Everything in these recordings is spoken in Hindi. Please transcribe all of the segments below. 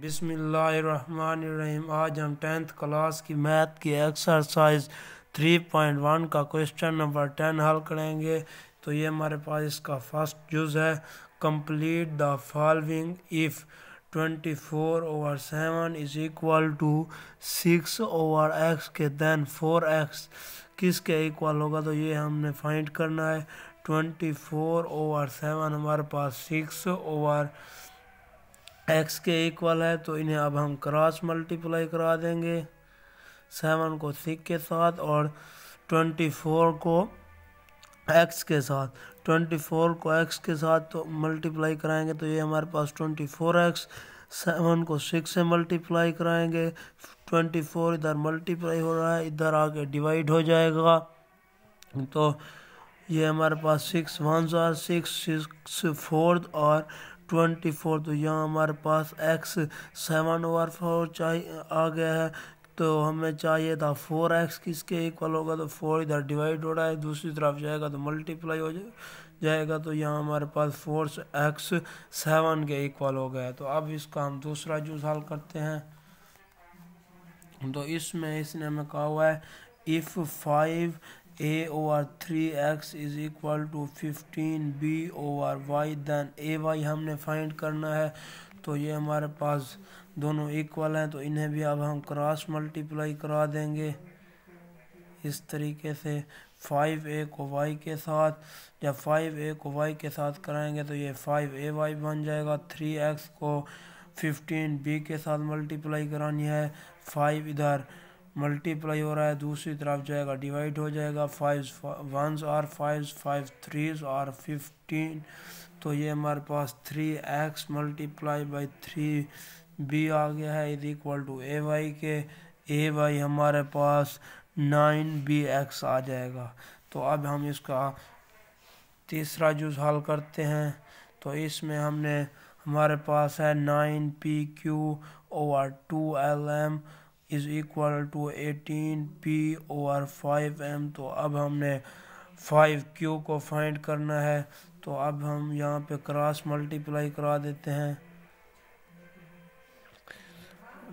बिसमीम आज हम टेंथ क्लास की मैथ की एक्सरसाइज 3.1 का क्वेश्चन नंबर 10 हल करेंगे तो ये हमारे पास इसका फर्स्ट यूज़ है complete the following if 24 over 7 is equal to 6 over X के देन 4x किसके इक्वल होगा तो ये हमने फाइंड करना है 24 ओवर 7 हमारे पास 6 ओवर एक्स के इक्वल है तो इन्हें अब हम क्रॉस मल्टीप्लाई करा देंगे सेवन को सिक के साथ और ट्वेंटी फोर को एक्स के साथ ट्वेंटी फोर को एक्स के साथ तो मल्टीप्लाई कराएंगे तो ये हमारे पास ट्वेंटी फोर एक्स सेवन को सिक्स से मल्टीप्लाई कराएंगे ट्वेंटी फोर इधर मल्टीप्लाई हो रहा है इधर आके डिवाइड हो जाएगा तो ये हमारे पास सिक्स वन जार सिक्स सिक्स फोर्थ और ट्वेंटी फोर तो यहाँ हमारे पास एक्स सेवन ओवर फोर चाहिए आ गया है तो हमें चाहिए था फोर एक्स किसके इक्वल होगा तो फोर इधर डिवाइड हो रहा है दूसरी तरफ जाएगा तो मल्टीप्लाई हो जाए जाएगा तो यहाँ हमारे पास फोर एक्स सेवन के इक्वल हो गया है तो अब इसका हम दूसरा जूस हल करते हैं तो इसमें इसने हमें कहा हुआ है if five a over 3x is equal to fifteen B over Y then A Y हमने फाइंड करना है तो ये हमारे पास दोनों इक्वल हैं तो इन्हें भी अब हम क्रॉस मल्टीप्लाई करा देंगे इस तरीके से फाइव ए को वाई के साथ जब फाइव ए को वाई के साथ कराएंगे तो ये फाइव ए वाई बन जाएगा थ्री एक्स को फिफ्टीन बी के साथ मल्टीप्लाई करानी है फाइव इधर मल्टीप्लाई हो रहा है दूसरी तरफ जाएगा डिवाइड हो जाएगा फाइव वन और फाइव फाइव थ्रीज और फिफ्टीन तो ये हमारे पास three X multiply by three B आ गया है is equal to A Y के ए वाई हमारे पास नाइन बी एक्स आ जाएगा तो अब हम इसका तीसरा जूस हल करते हैं तो इसमें हमने हमारे पास है nine P Q over two L M is equal to eighteen P और फाइव एम तो अब हमने फाइव क्यू को फाइंड करना है तो अब हम यहाँ पे क्रॉस मल्टीप्लाई करा देते हैं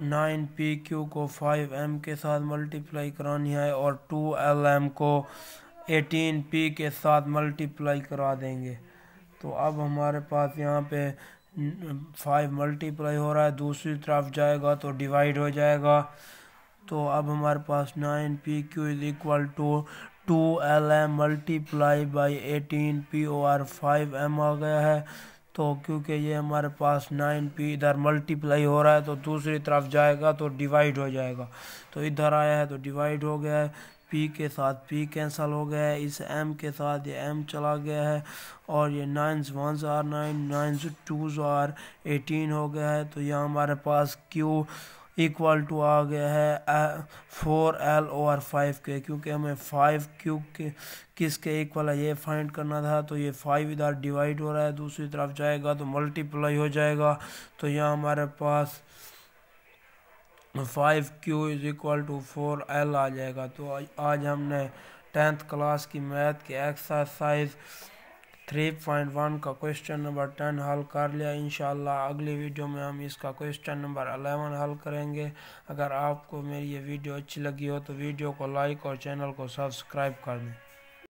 नाइन पी क्यू को फाइव एम के साथ मल्टीप्लाई करानी है और टू एल एम को एटीन पी के साथ मल्टीप्लाई करा देंगे तो अब हमारे पास यहाँ पे फाइव मल्टीप्लाई हो रहा है दूसरी तरफ जाएगा तो डिवाइड हो जाएगा तो अब हमारे पास nine P Q is equal to two L M multiply by eighteen P O R five M आ गया है तो क्योंकि ये हमारे पास नाइन पी इधर मल्टीप्लाई हो रहा है तो दूसरी तरफ जाएगा तो डिवाइड हो जाएगा तो इधर आया है तो डिवाइड हो गया है पी के साथ पी कैंसल हो गया है इस एम के साथ ये एम चला गया है और ये nine ones are nine nine twos are eighteen हो गया है तो यहाँ हमारे पास क्यू इक्वल टू आ गया है फोर एल आर फाइव के क्योंकि हमें फाइव क्यू के किसके इक्वल है ये फाइंड करना था तो ये फाइव इधर डिवाइड हो रहा है दूसरी तरफ जाएगा तो मल्टीप्लाई हो जाएगा तो यहाँ हमारे पास five Q is equal to four L आ जाएगा तो आज हमने टेंथ क्लास की मैथ के एक्सरसाइज थ्री पॉइंट वन का क्वेश्चन नंबर टेन हल कर लिया इन अगली वीडियो में हम इसका क्वेश्चन नंबर अलेवन हल करेंगे अगर आपको मेरी ये वीडियो अच्छी लगी हो तो वीडियो को लाइक और चैनल को सब्सक्राइब कर दें